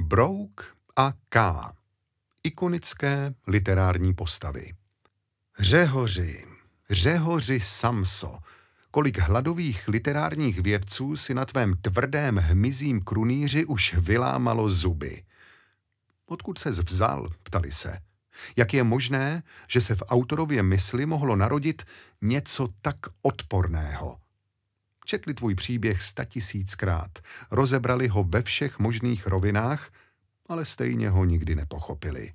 Brouk a K. Ikonické literární postavy. Řehoři, Řehoři Samso, kolik hladových literárních vědců si na tvém tvrdém hmyzím krunýři už vylámalo zuby. Odkud se vzal, ptali se. Jak je možné, že se v autorově mysli mohlo narodit něco tak odporného? Četli tvůj příběh statisíckrát, rozebrali ho ve všech možných rovinách, ale stejně ho nikdy nepochopili.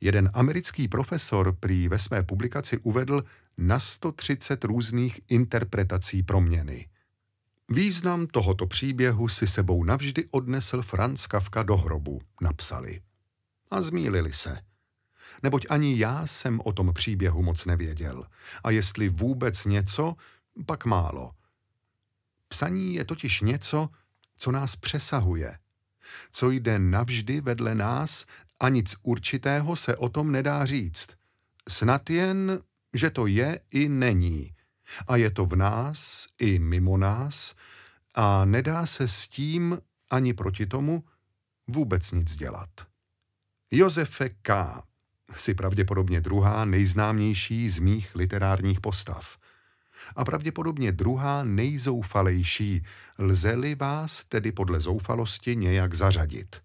Jeden americký profesor prý ve své publikaci uvedl na 130 různých interpretací proměny. Význam tohoto příběhu si sebou navždy odnesl Franz Kafka do hrobu, napsali. A zmílili se. Neboť ani já jsem o tom příběhu moc nevěděl. A jestli vůbec něco, pak málo. Psaní je totiž něco, co nás přesahuje, co jde navždy vedle nás a nic určitého se o tom nedá říct. Snad jen, že to je i není. A je to v nás i mimo nás a nedá se s tím ani proti tomu vůbec nic dělat. Josefe K. si pravděpodobně druhá nejznámější z mých literárních postav a pravděpodobně druhá nejzoufalejší, lze-li vás tedy podle zoufalosti nějak zařadit.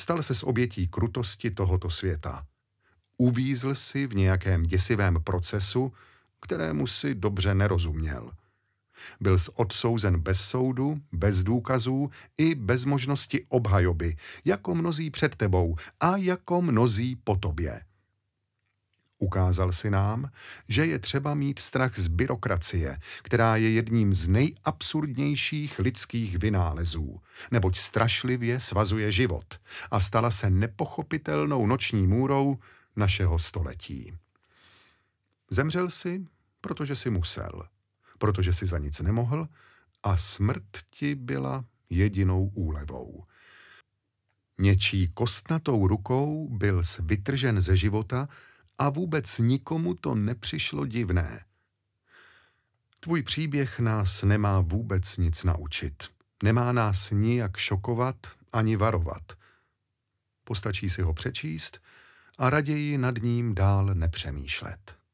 Stal se s obětí krutosti tohoto světa. Uvízl si v nějakém děsivém procesu, kterému si dobře nerozuměl. Byl odsouzen bez soudu, bez důkazů i bez možnosti obhajoby, jako mnozí před tebou a jako mnozí po tobě. Ukázal si nám, že je třeba mít strach z byrokracie, která je jedním z nejabsurdnějších lidských vynálezů, neboť strašlivě svazuje život a stala se nepochopitelnou noční můrou našeho století. Zemřel si, protože si musel, protože si za nic nemohl a smrt ti byla jedinou úlevou. Něčí kostnatou rukou byl vytržen ze života, a vůbec nikomu to nepřišlo divné. Tvůj příběh nás nemá vůbec nic naučit. Nemá nás nijak šokovat ani varovat. Postačí si ho přečíst a raději nad ním dál nepřemýšlet.